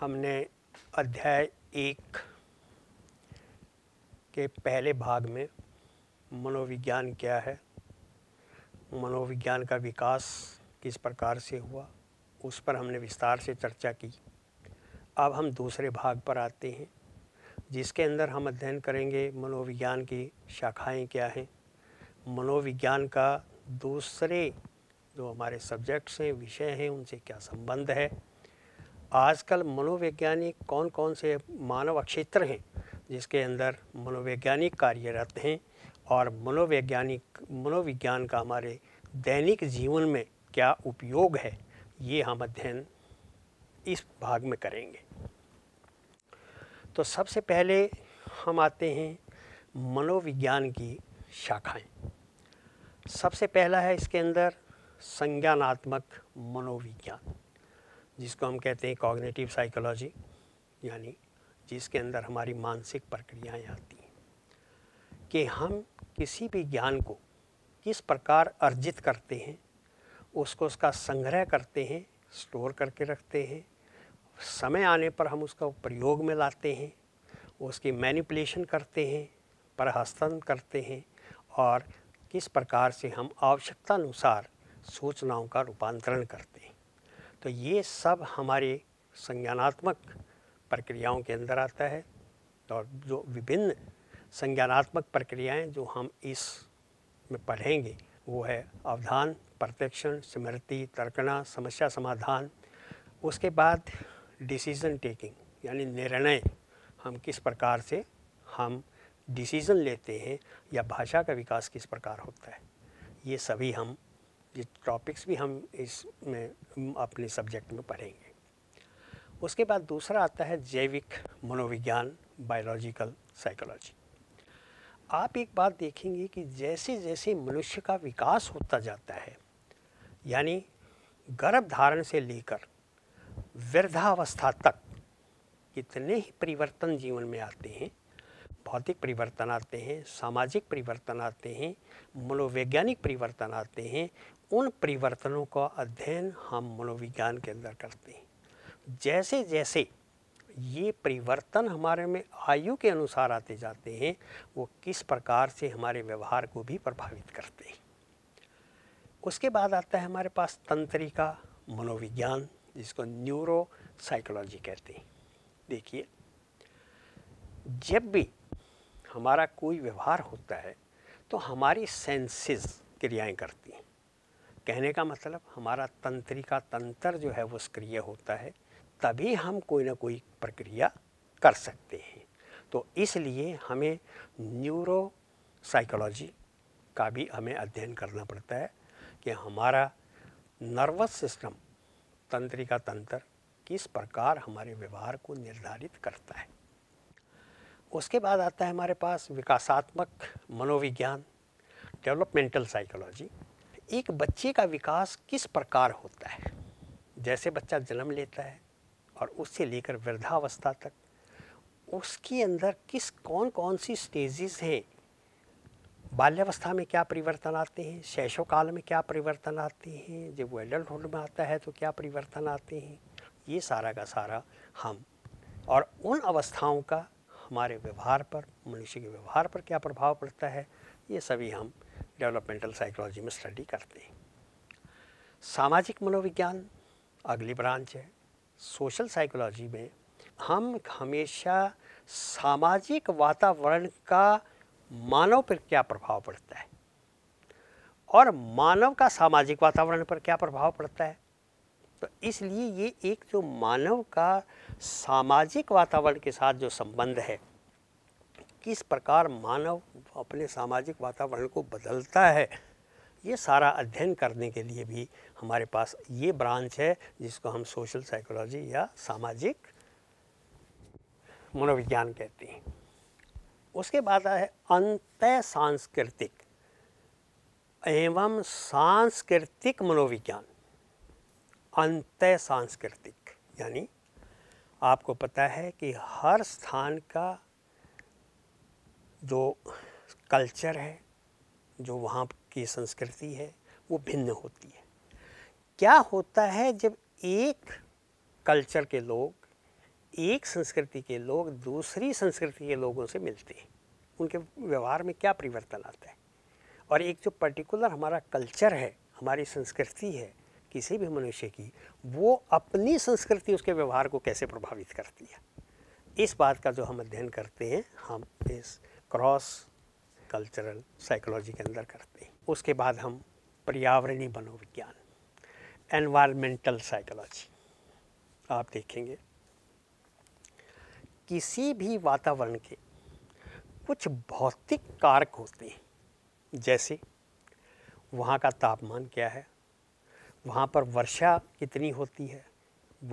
हमने अध्याय एक के पहले भाग में मनोविज्ञान क्या है मनोविज्ञान का विकास किस प्रकार से हुआ उस पर हमने विस्तार से चर्चा की अब हम दूसरे भाग पर आते हैं जिसके अंदर हम अध्ययन करेंगे मनोविज्ञान की शाखाएं क्या हैं मनोविज्ञान का दूसरे जो हमारे सब्जेक्ट्स हैं विषय हैं उनसे क्या संबंध है आजकल मनोवैज्ञानिक कौन कौन से मानव क्षेत्र हैं जिसके अंदर मनोवैज्ञानिक कार्यरत हैं और मनोवैज्ञानिक मनोविज्ञान का हमारे दैनिक जीवन में क्या उपयोग है ये हम अध्ययन इस भाग में करेंगे तो सबसे पहले हम आते हैं मनोविज्ञान की शाखाएं सबसे पहला है इसके अंदर संज्ञानात्मक मनोविज्ञान जिसको हम कहते हैं कॉग्नेटिव साइकोलॉजी यानी जिसके अंदर हमारी मानसिक प्रक्रियाएं आती हैं कि हम किसी भी ज्ञान को किस प्रकार अर्जित करते हैं उसको उसका संग्रह करते हैं स्टोर करके रखते हैं समय आने पर हम उसका प्रयोग में लाते हैं उसकी मैनिपुलेशन करते हैं प्रहसन करते हैं और किस प्रकार से हम आवश्यकतानुसार सूचनाओं का रूपांतरण करते हैं तो ये सब हमारे संज्ञानात्मक प्रक्रियाओं के अंदर आता है और जो विभिन्न संज्ञानात्मक प्रक्रियाएं जो हम इस में पढ़ेंगे वो है अवधान प्रत्यक्षण स्मृति तर्कना समस्या समाधान उसके बाद डिसीज़न टेकिंग यानी निर्णय हम किस प्रकार से हम डिसीज़न लेते हैं या भाषा का विकास किस प्रकार होता है ये सभी हम ये टॉपिक्स भी हम इसमें अपने सब्जेक्ट में पढ़ेंगे उसके बाद दूसरा आता है जैविक मनोविज्ञान बायोलॉजिकल साइकोलॉजी आप एक बात देखेंगे कि जैसे जैसे मनुष्य का विकास होता जाता है यानी गर्भ धारण से लेकर वृद्धावस्था तक कितने ही परिवर्तन जीवन में आते हैं भौतिक परिवर्तन आते हैं सामाजिक परिवर्तन आते हैं मनोवैज्ञानिक परिवर्तन आते हैं उन परिवर्तनों का अध्ययन हम मनोविज्ञान के अंदर करते हैं जैसे जैसे ये परिवर्तन हमारे में आयु के अनुसार आते जाते हैं वो किस प्रकार से हमारे व्यवहार को भी प्रभावित करते हैं उसके बाद आता है हमारे पास तंत्रिका मनोविज्ञान जिसको न्यूरो साइकोलॉजी कहते हैं देखिए जब भी हमारा कोई व्यवहार होता है तो हमारी सेंसेस क्रियाएं करती हैं कहने का मतलब हमारा तंत्रिका तंत्र जो है वो सक्रिय होता है तभी हम कोई ना कोई प्रक्रिया कर सकते हैं तो इसलिए हमें न्यूरो साइकोलॉजी का भी हमें अध्ययन करना पड़ता है कि हमारा नर्वस सिस्टम तंत्रिका तंत्र किस प्रकार हमारे व्यवहार को निर्धारित करता है उसके बाद आता है हमारे पास विकासात्मक मनोविज्ञान डेवलपमेंटल साइकोलॉजी एक बच्चे का विकास किस प्रकार होता है जैसे बच्चा जन्म लेता है और उससे लेकर वृद्धावस्था तक उसके अंदर किस कौन कौन सी स्टेजेस हैं बाल्यावस्था में क्या परिवर्तन आते हैं शैशव काल में क्या परिवर्तन आते हैं जब वो एडल्टहुड में आता है तो क्या परिवर्तन आते हैं ये सारा का सारा हम और उन अवस्थाओं का हमारे व्यवहार पर मनुष्य के व्यवहार पर क्या प्रभाव पड़ता है ये सभी हम डेवलपमेंटल साइकोलॉजी में स्टडी करते हैं सामाजिक मनोविज्ञान अगली ब्रांच है सोशल साइकोलॉजी में हम हमेशा सामाजिक वातावरण का मानव पर क्या प्रभाव पड़ता है और मानव का सामाजिक वातावरण पर क्या प्रभाव पड़ता है तो इसलिए ये एक जो मानव का सामाजिक वातावरण के साथ जो संबंध है किस प्रकार मानव अपने सामाजिक वातावरण को बदलता है ये सारा अध्ययन करने के लिए भी हमारे पास ये ब्रांच है जिसको हम सोशल साइकोलॉजी या सामाजिक मनोविज्ञान कहते हैं उसके बाद है अंत सांस्कृतिक एवं सांस्कृतिक मनोविज्ञान अंत सांस्कृतिक यानी आपको पता है कि हर स्थान का जो कल्चर है जो वहाँ की संस्कृति है वो भिन्न होती है क्या होता है जब एक कल्चर के लोग एक संस्कृति के लोग दूसरी संस्कृति के लोगों से मिलते हैं उनके व्यवहार में क्या परिवर्तन आता है और एक जो पर्टिकुलर हमारा कल्चर है हमारी संस्कृति है किसी भी मनुष्य की वो अपनी संस्कृति उसके व्यवहार को कैसे प्रभावित करती है इस बात का जो हम अध्ययन करते हैं हम इस क्रॉस कल्चरल साइकोलॉजी के अंदर करते हैं उसके बाद हम पर्यावरणीय मनोविज्ञान एनवायरमेंटल साइकोलॉजी आप देखेंगे किसी भी वातावरण के कुछ भौतिक कारक होते हैं जैसे वहाँ का तापमान क्या है वहाँ पर वर्षा कितनी होती है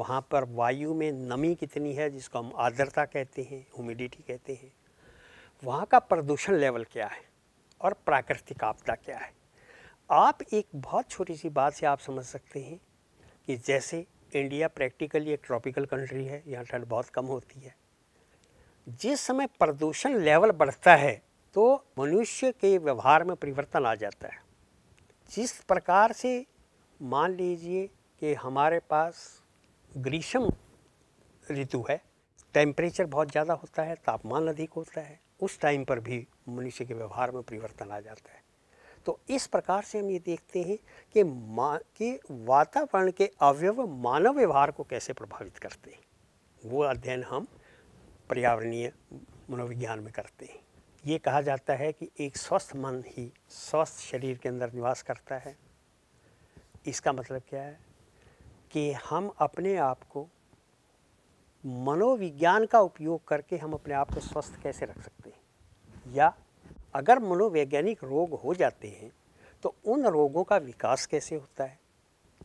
वहाँ पर वायु में नमी कितनी है जिसको हम आर्द्रता कहते हैं ह्यूमिडिटी कहते हैं वहाँ का प्रदूषण लेवल क्या है और प्राकृतिक आपदा क्या है आप एक बहुत छोटी सी बात से आप समझ सकते हैं कि जैसे इंडिया प्रैक्टिकली एक ट्रॉपिकल कंट्री है यहाँ ठंड बहुत कम होती है जिस समय प्रदूषण लेवल बढ़ता है तो मनुष्य के व्यवहार में परिवर्तन आ जाता है जिस प्रकार से मान लीजिए कि हमारे पास ग्रीष्म ऋतु है टेम्परेचर बहुत ज़्यादा होता है तापमान अधिक होता है उस टाइम पर भी मनुष्य के व्यवहार में परिवर्तन आ जाता है तो इस प्रकार से हम ये देखते हैं कि मा कि वातावरण के अवयव मानव व्यवहार को कैसे प्रभावित करते हैं वो अध्ययन हम पर्यावरणीय मनोविज्ञान में करते हैं ये कहा जाता है कि एक स्वस्थ मन ही स्वस्थ शरीर के अंदर निवास करता है इसका मतलब क्या है कि हम अपने आप को मनोविज्ञान का उपयोग करके हम अपने आप को स्वस्थ कैसे रख सकते हैं या अगर मनोवैज्ञानिक रोग हो जाते हैं तो उन रोगों का विकास कैसे होता है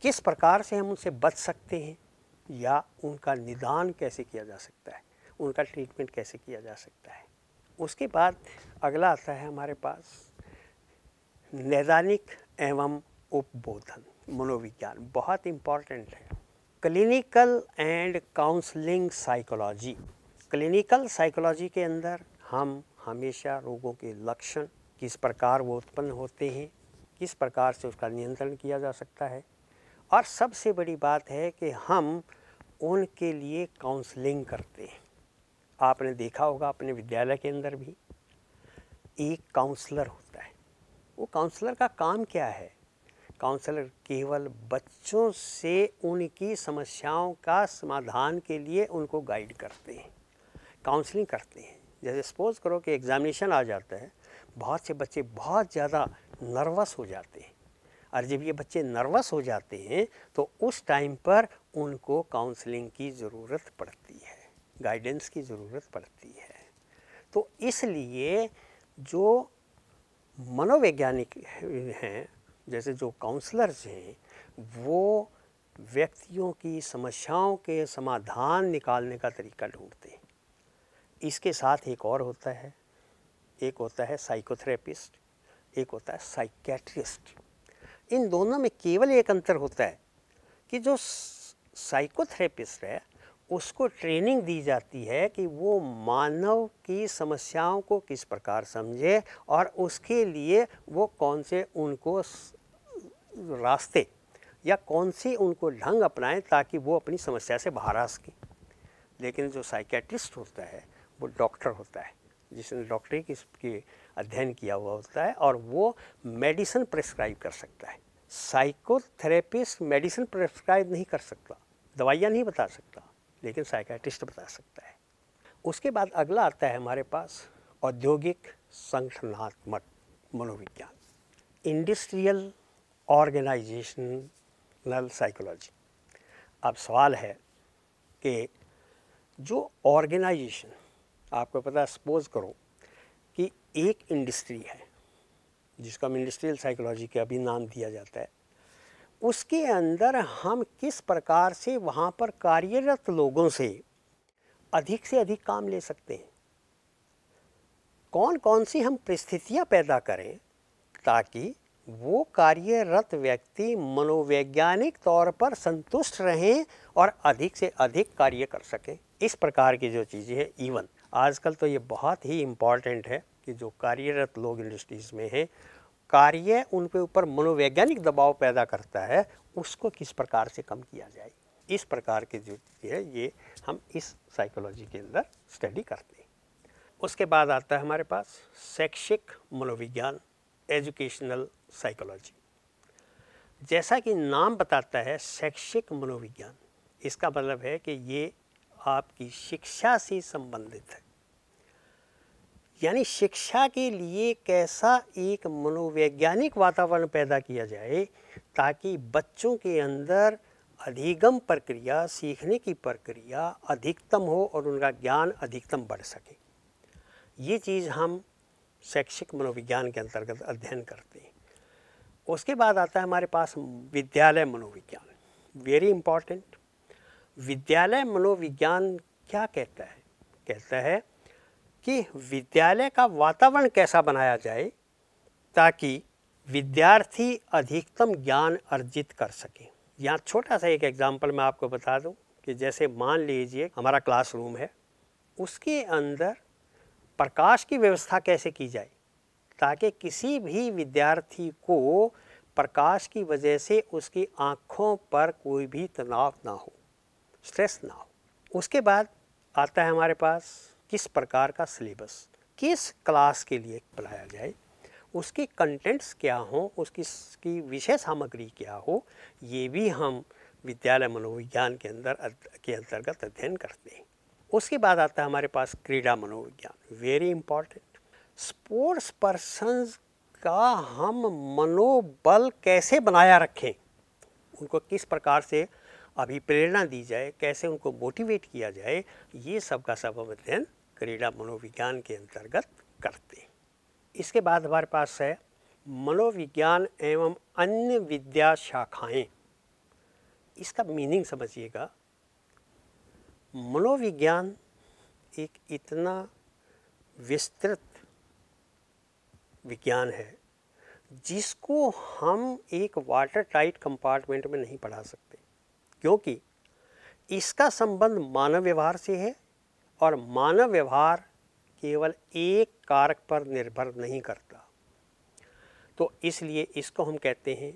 किस प्रकार से हम उनसे बच सकते हैं या उनका निदान कैसे किया जा सकता है उनका ट्रीटमेंट कैसे किया जा सकता है उसके बाद अगला आता है हमारे पास नैदानिक एवं उपबोधन मनोविज्ञान बहुत इम्पॉर्टेंट है clinical and counselling psychology clinical psychology के अंदर हम हमेशा रोगों के लक्षण किस प्रकार वो उत्पन्न होते हैं किस प्रकार से उसका नियंत्रण किया जा सकता है और सबसे बड़ी बात है कि हम उनके लिए काउंसलिंग करते हैं आपने देखा होगा अपने विद्यालय के अंदर भी एक काउंसलर होता है वो काउंसलर का काम क्या है काउंसलर केवल बच्चों से उनकी समस्याओं का समाधान के लिए उनको गाइड करते हैं काउंसलिंग करते हैं जैसे सपोज़ करो कि एग्ज़ामिनेशन आ जाता है बहुत से बच्चे बहुत ज़्यादा नर्वस हो जाते हैं और जब ये बच्चे नर्वस हो जाते हैं तो उस टाइम पर उनको काउंसलिंग की ज़रूरत पड़ती है गाइडेंस की ज़रूरत पड़ती है तो इसलिए जो मनोवैज्ञानिक हैं जैसे जो काउंसलर्स हैं वो व्यक्तियों की समस्याओं के समाधान निकालने का तरीका ढूंढते हैं इसके साथ एक और होता है एक होता है साइकोथेरेपिस्ट एक होता है साइकेट्रिस्ट इन दोनों में केवल एक अंतर होता है कि जो साइकोथेरेपिस्ट है उसको ट्रेनिंग दी जाती है कि वो मानव की समस्याओं को किस प्रकार समझे और उसके लिए वो कौन से उनको रास्ते या कौन सी उनको ढंग अपनाएं ताकि वो अपनी समस्या से बाहर आ सके लेकिन जो साइकेट्रिस्ट होता है वो डॉक्टर होता है जिसने डॉक्टरी की, कि अध्ययन किया हुआ होता है और वो मेडिसिन प्रेस्क्राइब कर सकता है साइकोथेरेपिस्ट मेडिसिन प्रेस्क्राइब नहीं कर सकता दवाइयाँ नहीं बता सकता लेकिन साइकाट्रिस्ट बता सकता है उसके बाद अगला आता है हमारे पास औद्योगिक संगठनात्मक मनोविज्ञान इंडस्ट्रियल ऑर्गेनाइजेशनल साइकोलॉजी अब सवाल है कि जो ऑर्गेनाइजेशन आपको पता सपोज करो कि एक इंडस्ट्री है जिसको हम इंडस्ट्रियल साइकोलॉजी के अभी नाम दिया जाता है उसके अंदर हम किस प्रकार से वहाँ पर कार्यरत लोगों से अधिक से अधिक काम ले सकते हैं कौन कौन सी हम परिस्थितियाँ पैदा करें ताकि वो कार्यरत व्यक्ति मनोवैज्ञानिक तौर पर संतुष्ट रहें और अधिक से अधिक कार्य कर सकें इस प्रकार की जो चीज़ें हैं इवन आजकल तो ये बहुत ही इम्पॉर्टेंट है कि जो कार्यरत लोग इंडस्ट्रीज़ में हैं कार्य उनके ऊपर मनोवैज्ञानिक दबाव पैदा करता है उसको किस प्रकार से कम किया जाए इस प्रकार के जो है ये हम इस साइकोलॉजी के अंदर स्टडी करते हैं उसके बाद आता है हमारे पास शैक्षिक मनोविज्ञान एजुकेशनल साइकोलॉजी जैसा कि नाम बताता है शैक्षिक मनोविज्ञान इसका मतलब है कि ये आपकी शिक्षा से संबंधित है यानी शिक्षा के लिए कैसा एक मनोवैज्ञानिक वातावरण पैदा किया जाए ताकि बच्चों के अंदर अधिगम प्रक्रिया सीखने की प्रक्रिया अधिकतम हो और उनका ज्ञान अधिकतम बढ़ सके ये चीज़ हम शैक्षिक मनोविज्ञान के अंतर्गत अध्ययन करते हैं उसके बाद आता है हमारे पास विद्यालय मनोविज्ञान वेरी इम्पॉर्टेंट विद्यालय मनोविज्ञान क्या कहता है कहता है कि विद्यालय का वातावरण कैसा बनाया जाए ताकि विद्यार्थी अधिकतम ज्ञान अर्जित कर सके यहाँ छोटा सा एक एग्जाम्पल मैं आपको बता दूँ कि जैसे मान लीजिए हमारा क्लासरूम है उसके अंदर प्रकाश की व्यवस्था कैसे की जाए ताकि किसी भी विद्यार्थी को प्रकाश की वजह से उसकी आँखों पर कोई भी तनाव ना हो स्ट्रेस ना हो उसके बाद आता है हमारे पास किस प्रकार का सिलेबस किस क्लास के लिए पढ़ाया जाए उसके कंटेंट्स क्या हों उसकी की विषय सामग्री क्या हो ये भी हम विद्यालय मनोविज्ञान के अंदर के अंतर्गत अध्ययन करते हैं उसके बाद आता है हमारे पास क्रीड़ा मनोविज्ञान वेरी इंपॉर्टेंट स्पोर्ट्स पर्सन का हम मनोबल कैसे बनाया रखें उनको किस प्रकार से अभी प्रेरणा दी जाए कैसे उनको मोटिवेट किया जाए ये सब का सब हम अध्ययन क्रीड़ा मनोविज्ञान के अंतर्गत करते हैं इसके बाद हमारे पास है मनोविज्ञान एवं अन्य विद्या शाखाएं इसका मीनिंग समझिएगा मनोविज्ञान एक इतना विस्तृत विज्ञान है जिसको हम एक वाटर टाइट कंपार्टमेंट में नहीं पढ़ा सकते क्योंकि इसका संबंध मानव व्यवहार से है और मानव व्यवहार केवल एक कारक पर निर्भर नहीं करता तो इसलिए इसको हम कहते हैं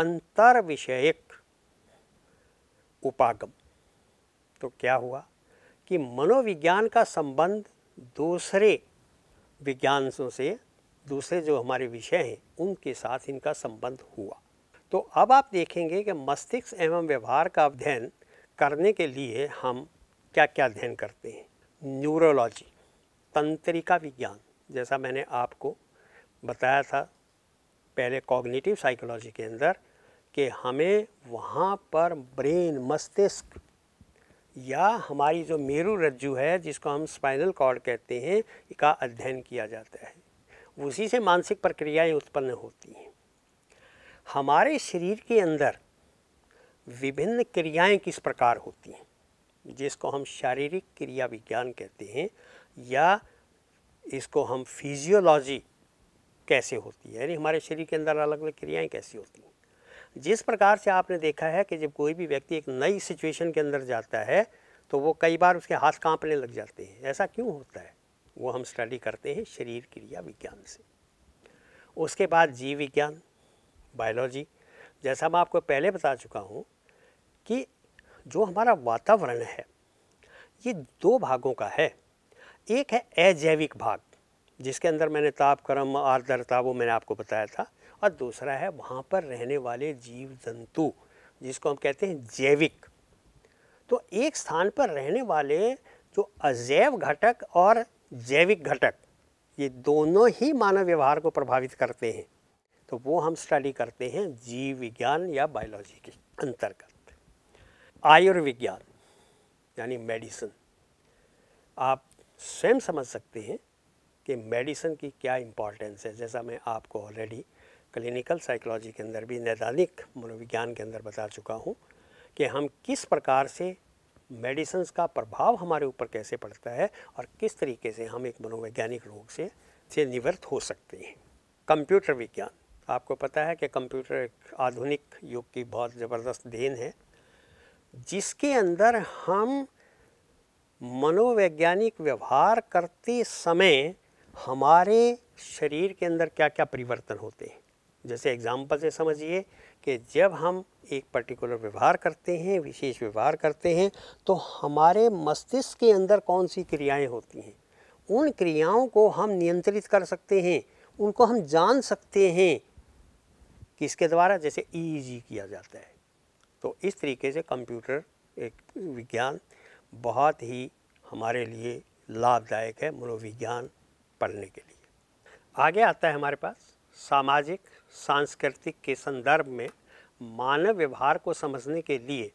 अंतर विषयक उपागम तो क्या हुआ कि मनोविज्ञान का संबंध दूसरे विज्ञानों से दूसरे जो हमारे विषय हैं उनके साथ इनका संबंध हुआ तो अब आप देखेंगे कि मस्तिष्क एवं व्यवहार का अध्ययन करने के लिए हम क्या क्या अध्ययन करते हैं न्यूरोलॉजी तंत्रिका विज्ञान जैसा मैंने आपको बताया था पहले कॉग्निटिव साइकोलॉजी के अंदर कि हमें वहाँ पर ब्रेन मस्तिष्क या हमारी जो मेरु रज्जु है जिसको हम स्पाइनल कॉर्ड कहते हैं का अध्ययन किया जाता है उसी से मानसिक प्रक्रियाएं उत्पन्न होती हैं हमारे शरीर के अंदर विभिन्न क्रियाएं किस प्रकार होती हैं जिसको हम शारीरिक क्रिया विज्ञान कहते हैं या इसको हम फिजियोलॉजी कैसे होती है यानी हमारे शरीर के अंदर अलग अलग क्रियाएं कैसी होती हैं जिस प्रकार से आपने देखा है कि जब कोई भी व्यक्ति एक नई सिचुएशन के अंदर जाता है तो वो कई बार उसके हाथ कांपने लग जाते हैं ऐसा क्यों होता है वो हम स्टडी करते हैं शरीर क्रिया विज्ञान से उसके बाद जीव विज्ञान बायोलॉजी जैसा मैं आपको पहले बता चुका हूँ कि जो हमारा वातावरण है ये दो भागों का है एक है अजैविक भाग जिसके अंदर मैंने ताप कर्म आर्द्रता वो मैंने आपको बताया था और दूसरा है वहाँ पर रहने वाले जीव जंतु जिसको हम कहते हैं जैविक तो एक स्थान पर रहने वाले जो अजैव घटक और जैविक घटक ये दोनों ही मानव व्यवहार को प्रभावित करते हैं तो वो हम स्टडी करते हैं जीव विज्ञान या बायोलॉजी के अंतर्गत आयुर्विज्ञान यानी मेडिसिन आप स्वयं समझ सकते हैं कि मेडिसिन की क्या इम्पोर्टेंस है जैसा मैं आपको ऑलरेडी क्लिनिकल साइकोलॉजी के अंदर भी नैदानिक मनोविज्ञान के अंदर बता चुका हूँ कि हम किस प्रकार से मेडिसन्स का प्रभाव हमारे ऊपर कैसे पड़ता है और किस तरीके से हम एक मनोवैज्ञानिक रोग से से निवृत्त हो सकते हैं कंप्यूटर विज्ञान आपको पता है कि कंप्यूटर एक आधुनिक युग की बहुत ज़बरदस्त देन है जिसके अंदर हम मनोवैज्ञानिक व्यवहार करते समय हमारे शरीर के अंदर क्या क्या परिवर्तन होते हैं जैसे एग्जाम्पल से समझिए कि जब हम एक पर्टिकुलर व्यवहार करते हैं विशेष व्यवहार करते हैं तो हमारे मस्तिष्क के अंदर कौन सी क्रियाएं होती हैं उन क्रियाओं को हम नियंत्रित कर सकते हैं उनको हम जान सकते हैं किसके द्वारा जैसे ई किया जाता है तो इस तरीके से कंप्यूटर एक विज्ञान बहुत ही हमारे लिए लाभदायक है मनोविज्ञान पढ़ने के लिए आगे आता है हमारे पास सामाजिक सांस्कृतिक के संदर्भ में मानव व्यवहार को समझने के लिए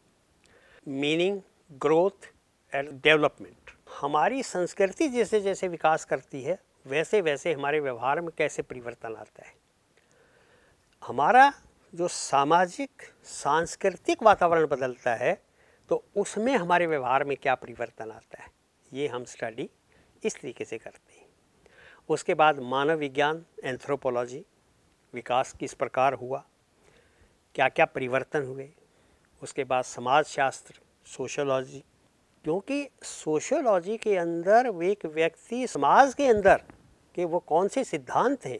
मीनिंग ग्रोथ एंड डेवलपमेंट हमारी संस्कृति जैसे जैसे विकास करती है वैसे वैसे हमारे व्यवहार में कैसे परिवर्तन आता है हमारा जो सामाजिक सांस्कृतिक वातावरण बदलता है तो उसमें हमारे व्यवहार में क्या परिवर्तन आता है ये हम स्टडी इस तरीके से करते हैं उसके बाद मानव विज्ञान एंथ्रोपोलॉजी विकास किस प्रकार हुआ क्या क्या परिवर्तन हुए उसके बाद समाजशास्त्र सोशोलॉजी क्योंकि सोशोलॉजी के अंदर एक व्यक्ति समाज के अंदर के वो कौन से सिद्धांत हैं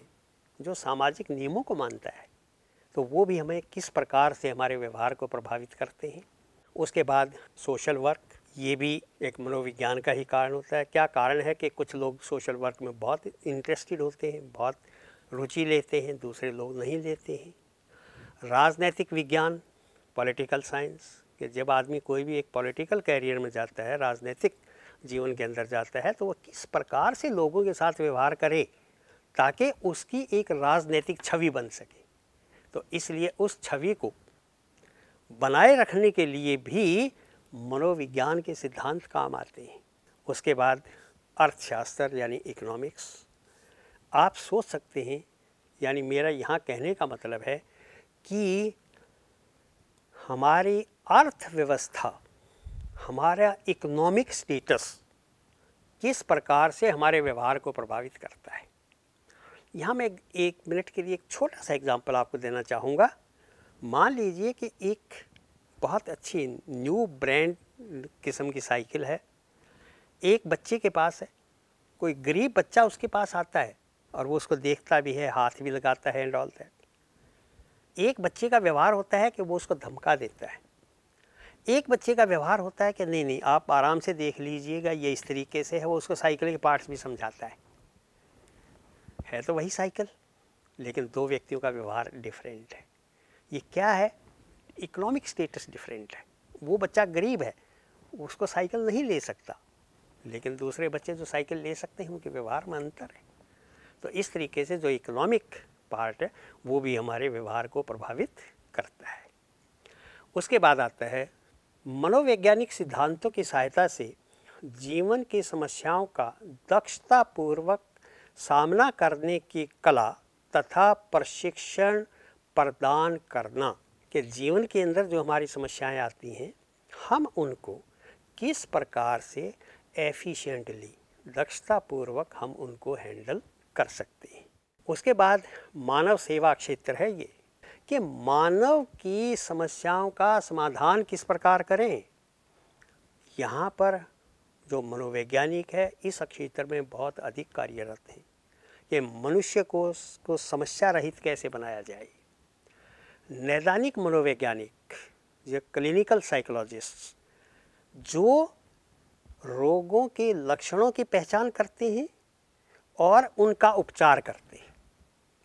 जो सामाजिक नियमों को मानता है तो वो भी हमें किस प्रकार से हमारे व्यवहार को प्रभावित करते हैं उसके बाद सोशल वर्क ये भी एक मनोविज्ञान का ही कारण होता है क्या कारण है कि कुछ लोग सोशल वर्क में बहुत इंटरेस्टेड होते हैं बहुत रुचि लेते हैं दूसरे लोग नहीं लेते हैं राजनैतिक विज्ञान पॉलिटिकल साइंस कि जब आदमी कोई भी एक पॉलिटिकल कैरियर में जाता है राजनीतिक जीवन के अंदर जाता है तो वह किस प्रकार से लोगों के साथ व्यवहार करे ताकि उसकी एक राजनीतिक छवि बन सके तो इसलिए उस छवि को बनाए रखने के लिए भी मनोविज्ञान के सिद्धांत काम आते हैं उसके बाद अर्थशास्त्र यानी इकोनॉमिक्स आप सोच सकते हैं यानी मेरा यहाँ कहने का मतलब है कि हमारी अर्थव्यवस्था हमारा इकोनॉमिक स्टेटस किस प्रकार से हमारे व्यवहार को प्रभावित करता है यहाँ मैं एक मिनट के लिए एक छोटा सा एग्ज़ाम्पल आपको देना चाहूँगा मान लीजिए कि एक बहुत अच्छी न्यू ब्रांड किस्म की साइकिल है एक बच्चे के पास है कोई गरीब बच्चा उसके पास आता है और वो उसको देखता भी है हाथ भी लगाता है एंड ऑल दैट एक बच्चे का व्यवहार होता है कि वो उसको धमका देता है एक बच्चे का व्यवहार होता है कि नहीं नहीं आप आराम से देख लीजिएगा ये इस तरीके से है वो उसको साइकिल के पार्ट्स भी समझाता है है तो वही साइकिल लेकिन दो व्यक्तियों का व्यवहार डिफरेंट है ये क्या है इकोनॉमिक स्टेटस डिफरेंट है वो बच्चा गरीब है उसको साइकिल नहीं ले सकता लेकिन दूसरे बच्चे जो साइकिल ले सकते हैं उनके व्यवहार में अंतर है तो इस तरीके से जो इकोनॉमिक पार्ट है वो भी हमारे व्यवहार को प्रभावित करता है उसके बाद आता है मनोवैज्ञानिक सिद्धांतों की सहायता से जीवन की समस्याओं का दक्षतापूर्वक सामना करने की कला तथा प्रशिक्षण प्रदान करना कि जीवन के अंदर जो हमारी समस्याएं आती हैं हम उनको किस प्रकार से एफिशिएंटली दक्षतापूर्वक हम उनको हैंडल कर सकते हैं उसके बाद मानव सेवा क्षेत्र है ये कि मानव की समस्याओं का समाधान किस प्रकार करें यहाँ पर जो मनोवैज्ञानिक है इस क्षेत्र में बहुत अधिक कार्यरत हैं कि मनुष्य को को समस्या रहित कैसे बनाया जाए नैदानिक मनोवैज्ञानिक या क्लिनिकल साइकोलॉजिस्ट जो रोगों के लक्षणों की पहचान करते हैं और उनका उपचार करते हैं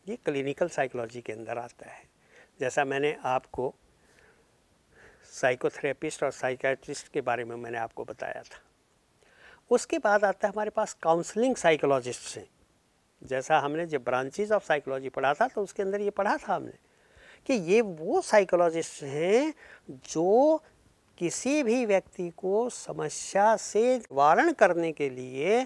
ये क्लिनिकल साइकोलॉजी के अंदर आता है जैसा मैंने आपको साइकोथेरेपिस्ट और साइकाट्रिस्ट के बारे में मैंने आपको बताया था उसके बाद आता है हमारे पास काउंसलिंग साइकोलॉजिस्ट हैं जैसा हमने जब ब्रांचेज ऑफ साइकोलॉजी पढ़ा था तो उसके अंदर ये पढ़ा था हमने कि ये वो साइकोलॉजिस्ट हैं जो किसी भी व्यक्ति को समस्या से वारण करने के लिए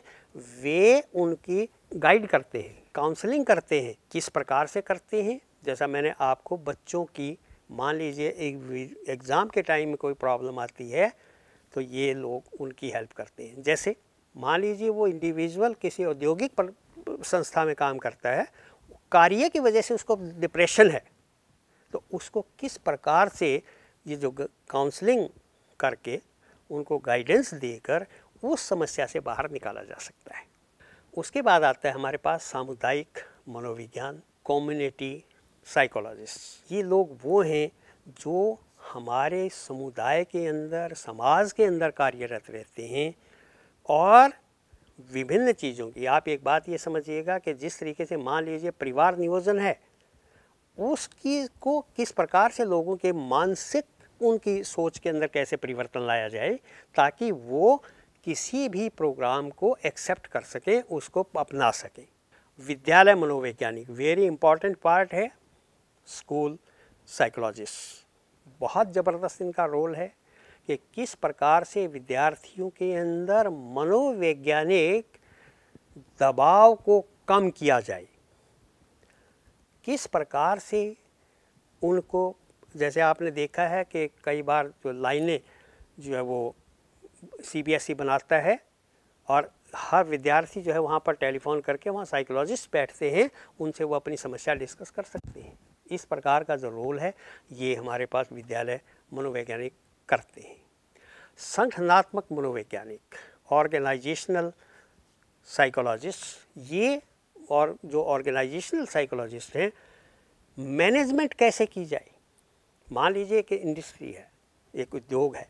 वे उनकी गाइड करते हैं काउंसलिंग करते हैं किस प्रकार से करते हैं जैसा मैंने आपको बच्चों की मान लीजिए एक एग्ज़ाम के टाइम में कोई प्रॉब्लम आती है तो ये लोग उनकी हेल्प करते हैं जैसे मान लीजिए वो इंडिविजुअल किसी औद्योगिक संस्था में काम करता है कार्य की वजह से उसको डिप्रेशन है तो उसको किस प्रकार से ये जो काउंसलिंग करके उनको गाइडेंस देकर उस समस्या से बाहर निकाला जा सकता है उसके बाद आता है हमारे पास सामुदायिक मनोविज्ञान कम्युनिटी साइकोलॉजिस्ट ये लोग वो हैं जो हमारे समुदाय के अंदर समाज के अंदर कार्यरत रहते हैं और विभिन्न चीज़ों की आप एक बात ये समझिएगा कि जिस तरीके से मान लीजिए परिवार नियोजन है उसकी को किस प्रकार से लोगों के मानसिक उनकी सोच के अंदर कैसे परिवर्तन लाया जाए ताकि वो किसी भी प्रोग्राम को एक्सेप्ट कर सकें उसको अपना सकें विद्यालय मनोवैज्ञानिक वेरी इंपॉर्टेंट पार्ट है स्कूल साइकोलॉजिस्ट बहुत ज़बरदस्त इनका रोल है कि किस प्रकार से विद्यार्थियों के अंदर मनोवैज्ञानिक दबाव को कम किया जाए किस प्रकार से उनको जैसे आपने देखा है कि कई बार जो लाइनें जो है वो सीबीएसई बनाता है और हर विद्यार्थी जो है वहाँ पर टेलीफोन करके वहाँ साइकोलॉजिस्ट बैठते हैं उनसे वो अपनी समस्या डिस्कस कर सकते हैं इस प्रकार का जो रोल है ये हमारे पास विद्यालय मनोवैज्ञानिक करते हैं संगठनात्मक मनोवैज्ञानिक ऑर्गेनाइजेशनल साइकोलॉजिस्ट ये और जो ऑर्गेनाइजेशनल साइकोलॉजिस्ट हैं मैनेजमेंट कैसे की जाए मान लीजिए कि इंडस्ट्री है एक उद्योग है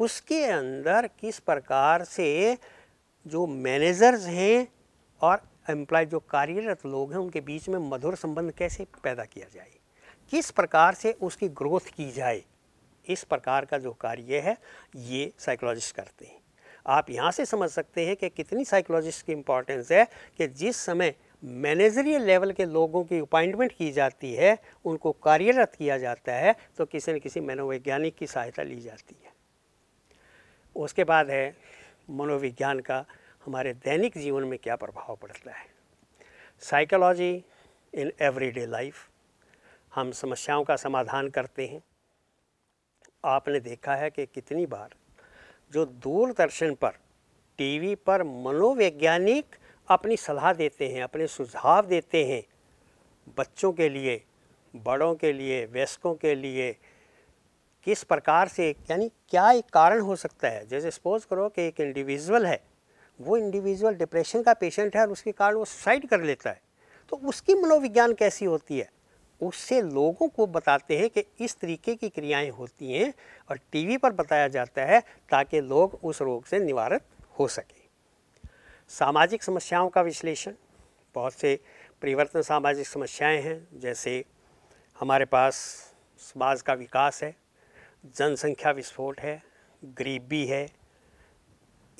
उसके अंदर किस प्रकार से जो मैनेजर्स हैं और एम्प्लॉय जो कार्यरत लोग हैं उनके बीच में मधुर संबंध कैसे पैदा किया जाए किस प्रकार से उसकी ग्रोथ की जाए इस प्रकार का जो कार्य है ये साइकोलॉजिस्ट करते हैं आप यहाँ से समझ सकते हैं कि कितनी साइकोलॉजिस्ट की इम्पोर्टेंस है कि जिस समय मैनेजरियल लेवल के लोगों की अपॉइंटमेंट की जाती है उनको कार्यरत किया जाता है तो किसी न किसी मनोवैज्ञानिक की सहायता ली जाती है उसके बाद है मनोविज्ञान का हमारे दैनिक जीवन में क्या प्रभाव पड़ता है साइकोलॉजी इन एवरीडे लाइफ हम समस्याओं का समाधान करते हैं आपने देखा है कि कितनी बार जो दूरदर्शन पर टीवी पर मनोवैज्ञानिक अपनी सलाह देते हैं अपने सुझाव देते हैं बच्चों के लिए बड़ों के लिए वयस्कों के लिए किस प्रकार से यानी क्या एक कारण हो सकता है जैसे सपोज करो कि एक इंडिविजुअल है वो इंडिविजुअल डिप्रेशन का पेशेंट है और उसके कारण वो सुसाइड कर लेता है तो उसकी मनोविज्ञान कैसी होती है उससे लोगों को बताते हैं कि इस तरीके की क्रियाएं होती हैं और टीवी पर बताया जाता है ताकि लोग उस रोग से निवारित हो सके सामाजिक समस्याओं का विश्लेषण बहुत से परिवर्तन सामाजिक समस्याएं हैं जैसे हमारे पास समाज का विकास है जनसंख्या विस्फोट है गरीबी है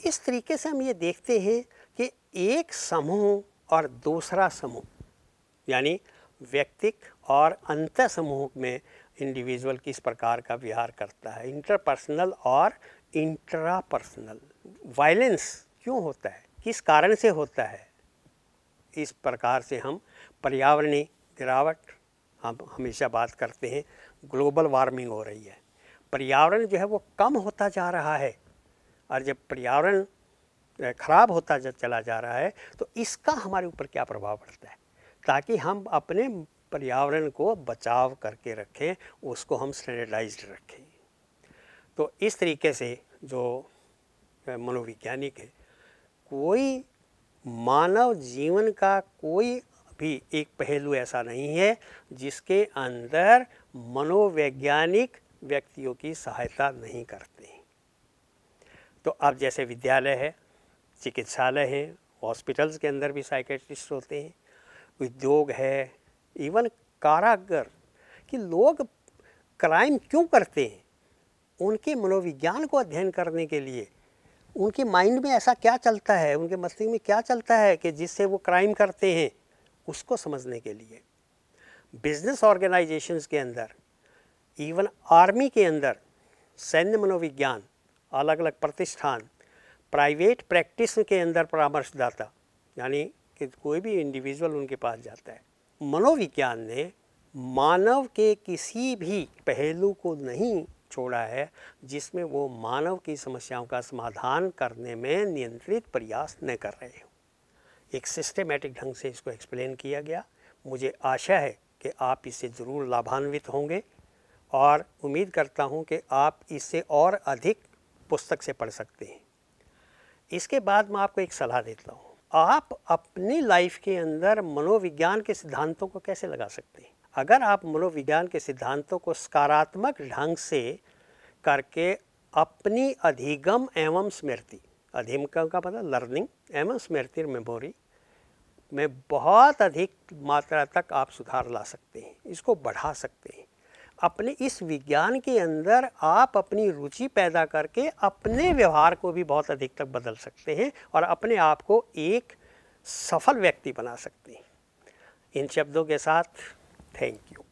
इस तरीके से हम ये देखते हैं कि एक समूह और दूसरा समूह यानी व्यक्तिक और अंत समूह में इंडिविजुअल किस प्रकार का विहार करता है इंटरपर्सनल और इंट्रापर्सनल वायलेंस क्यों होता है किस कारण से होता है इस प्रकार से हम पर्यावरणीय गिरावट हम हमेशा बात करते हैं ग्लोबल वार्मिंग हो रही है पर्यावरण जो है वो कम होता जा रहा है और जब पर्यावरण ख़राब होता जब चला जा रहा है तो इसका हमारे ऊपर क्या प्रभाव पड़ता है ताकि हम अपने पर्यावरण को बचाव करके रखें उसको हम सैनिटाइज रखें तो इस तरीके से जो मनोवैज्ञानिक है कोई मानव जीवन का कोई भी एक पहलू ऐसा नहीं है जिसके अंदर मनोवैज्ञानिक व्यक्तियों की सहायता नहीं करते तो अब जैसे विद्यालय है चिकित्सालय है हॉस्पिटल्स के अंदर भी साइकेट्रिस्ट होते हैं उद्योग है इवन कारागर कि लोग क्राइम क्यों करते हैं उनके मनोविज्ञान को अध्ययन करने के लिए उनके माइंड में ऐसा क्या चलता है उनके मस्तिष्क में क्या चलता है कि जिससे वो क्राइम करते हैं उसको समझने के लिए बिजनेस ऑर्गेनाइजेशंस के अंदर इवन आर्मी के अंदर सैन्य मनोविज्ञान अलग अलग प्रतिष्ठान प्राइवेट प्रैक्टिस के अंदर परामर्शदाता यानी कि कोई भी इंडिविजुअल उनके पास जाता है मनोविज्ञान ने मानव के किसी भी पहलू को नहीं छोड़ा है जिसमें वो मानव की समस्याओं का समाधान करने में नियंत्रित प्रयास न कर रहे हो एक सिस्टमेटिक ढंग से इसको एक्सप्लेन किया गया मुझे आशा है कि आप इससे ज़रूर लाभान्वित होंगे और उम्मीद करता हूँ कि आप इससे और अधिक पुस्तक से पढ़ सकते हैं इसके बाद मैं आपको एक सलाह देता हूँ आप अपनी लाइफ के अंदर मनोविज्ञान के सिद्धांतों को कैसे लगा सकते हैं अगर आप मनोविज्ञान के सिद्धांतों को सकारात्मक ढंग से करके अपनी अधिगम एवं स्मृति अधिगम का मतलब लर्निंग एवं स्मृति मेमोरी में बहुत अधिक मात्रा तक आप सुधार ला सकते हैं इसको बढ़ा सकते हैं अपने इस विज्ञान के अंदर आप अपनी रुचि पैदा करके अपने व्यवहार को भी बहुत अधिक तक बदल सकते हैं और अपने आप को एक सफल व्यक्ति बना सकते हैं इन शब्दों के साथ थैंक यू